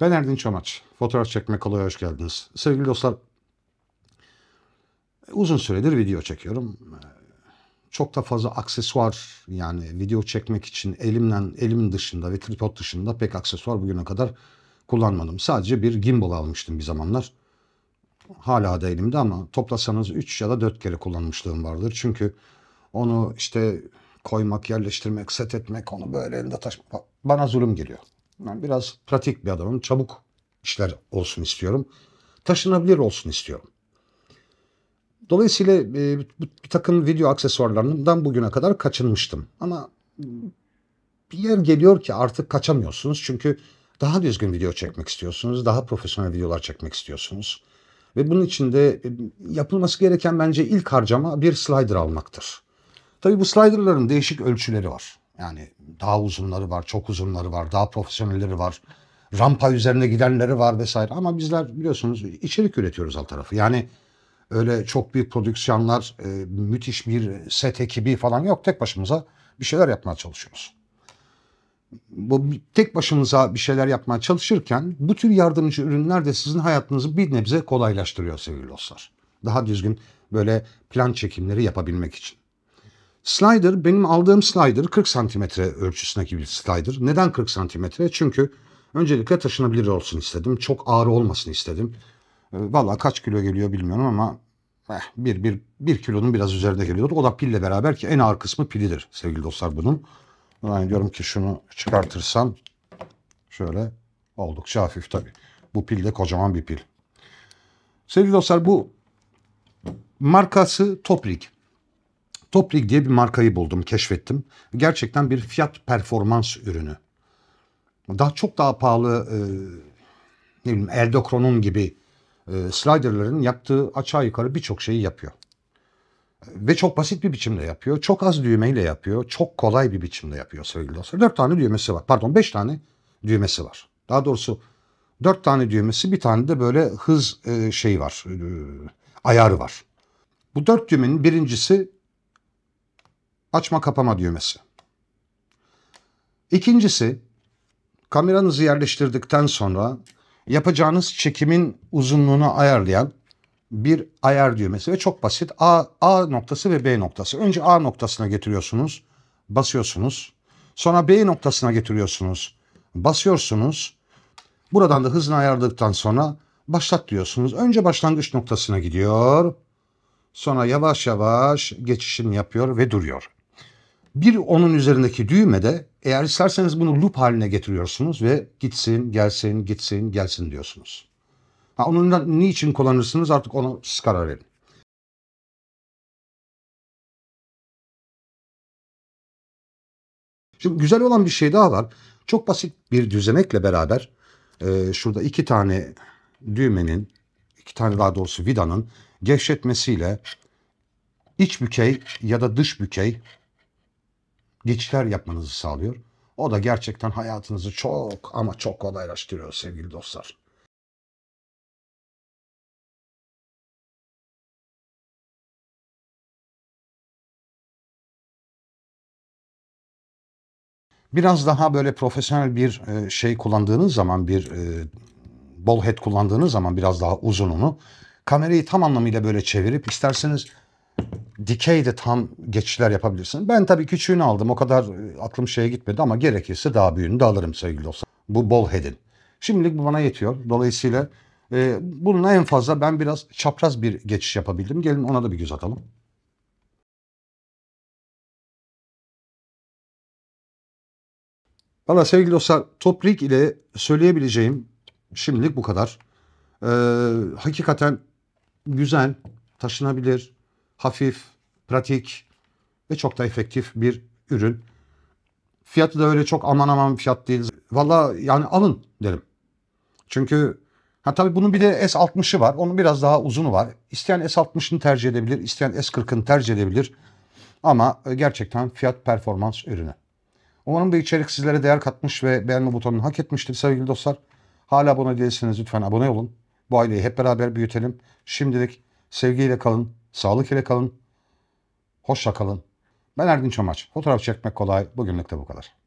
Ben Erdin Çamaç. Fotoğraf çekme kolay hoş geldiniz. Sevgili dostlar, uzun süredir video çekiyorum. Çok da fazla aksesuar yani video çekmek için elimden, elimin dışında ve tripod dışında pek aksesuar bugüne kadar kullanmadım. Sadece bir gimbal almıştım bir zamanlar. Hala da elimde ama toplasanız 3 ya da 4 kere kullanmışlığım vardır. Çünkü onu işte koymak, yerleştirmek, set etmek, onu böyle elinde taşımak bana zulüm geliyor. Ben biraz pratik bir adamım. Çabuk işler olsun istiyorum. Taşınabilir olsun istiyorum. Dolayısıyla e, bir takım video aksesuarlarından bugüne kadar kaçınmıştım. Ama bir yer geliyor ki artık kaçamıyorsunuz. Çünkü daha düzgün video çekmek istiyorsunuz. Daha profesyonel videolar çekmek istiyorsunuz. Ve bunun için de e, yapılması gereken bence ilk harcama bir slider almaktır. Tabii bu sliderların değişik ölçüleri var. Yani daha uzunları var, çok uzunları var, daha profesyonelleri var. Rampa üzerine gidenleri var vesaire. Ama bizler biliyorsunuz içerik üretiyoruz alt tarafı. Yani öyle çok büyük prodüksiyonlar, e, müthiş bir set ekibi falan yok. Tek başımıza bir şeyler yapmaya çalışıyoruz. Bu tek başımıza bir şeyler yapmaya çalışırken bu tür yardımcı ürünler de sizin hayatınızı bir nebze kolaylaştırıyor sevgili dostlar. Daha düzgün böyle plan çekimleri yapabilmek için. Slider benim aldığım slider 40 santimetre ölçüsündeki bir slider. Neden 40 santimetre? Çünkü öncelikle taşınabilir olsun istedim. Çok ağır olmasın istedim. Ee, Valla kaç kilo geliyor bilmiyorum ama eh, bir, bir, bir kilonun biraz üzerinde geliyordu. O da pille beraber ki en ağır kısmı pilidir sevgili dostlar bunun. Yani diyorum ki şunu çıkartırsam şöyle oldukça hafif tabi. Bu pil de kocaman bir pil. Sevgili dostlar bu markası Toprik. Toprig diye bir markayı buldum, keşfettim. Gerçekten bir fiyat performans ürünü. Daha çok daha pahalı e, ne bileyim Eldokron'un gibi e, sliderların yaptığı aşağı yukarı birçok şeyi yapıyor. Ve çok basit bir biçimde yapıyor. Çok az düğmeyle yapıyor. Çok kolay bir biçimde yapıyor sevgili dostlar. Dört tane düğmesi var. Pardon beş tane düğmesi var. Daha doğrusu dört tane düğmesi bir tane de böyle hız e, şey var. E, ayarı var. Bu dört düğmenin birincisi açma kapama düğmesi. İkincisi kameranızı yerleştirdikten sonra yapacağınız çekimin uzunluğunu ayarlayan bir ayar düğmesi ve çok basit A, A noktası ve B noktası. Önce A noktasına getiriyorsunuz, basıyorsunuz. Sonra B noktasına getiriyorsunuz, basıyorsunuz. Buradan da hızını ayarladıktan sonra başlat diyorsunuz. Önce başlangıç noktasına gidiyor. Sonra yavaş yavaş geçişini yapıyor ve duruyor. Bir onun üzerindeki düğme de eğer isterseniz bunu loop haline getiriyorsunuz ve gitsin, gelsin, gitsin, gelsin diyorsunuz. Ha, onun niçin kullanırsınız artık ona siz karar verin. Şimdi güzel olan bir şey daha var. Çok basit bir düzenekle beraber e, şurada iki tane düğmenin, iki tane daha doğrusu vidanın gevşetmesiyle iç bükey ya da dış bükey geçişler yapmanızı sağlıyor. O da gerçekten hayatınızı çok ama çok kolaylaştırıyor sevgili dostlar. Biraz daha böyle profesyonel bir e, şey kullandığınız zaman bir e, ball head kullandığınız zaman biraz daha uzununu kamerayı tam anlamıyla böyle çevirip isterseniz dikey de tam geçişler yapabilirsin. Ben tabii küçüğünü aldım. O kadar e, aklım şeye gitmedi ama gerekirse daha büyüğünü de alırım sevgili dostlar. Bu bol head'in. Şimdilik bu bana yetiyor. Dolayısıyla e, bununla en fazla ben biraz çapraz bir geçiş yapabildim. Gelin ona da bir göz atalım. Valla sevgili dostlar Toprik ile söyleyebileceğim şimdilik bu kadar. Ee, hakikaten güzel, taşınabilir, hafif, pratik ve çok da efektif bir ürün. Fiyatı da öyle çok aman aman fiyat değil. Valla yani alın derim. Çünkü ha tabii bunun bir de S60'ı var. Onun biraz daha uzunu var. İsteyen S60'ını tercih edebilir, isteyen S40'ını tercih edebilir. Ama e, gerçekten fiyat performans ürünü. Umarım bu içerik sizlere değer katmış ve beğenme butonunu hak etmiştir sevgili dostlar. Hala abone değilseniz lütfen abone olun. Bu aileyi hep beraber büyütelim. Şimdilik sevgiyle kalın, Sağlık kalın. Hoşça kalın. Ben Ergin Çamaç. Fotoğraf çekmek kolay. Bugünlük de bu kadar.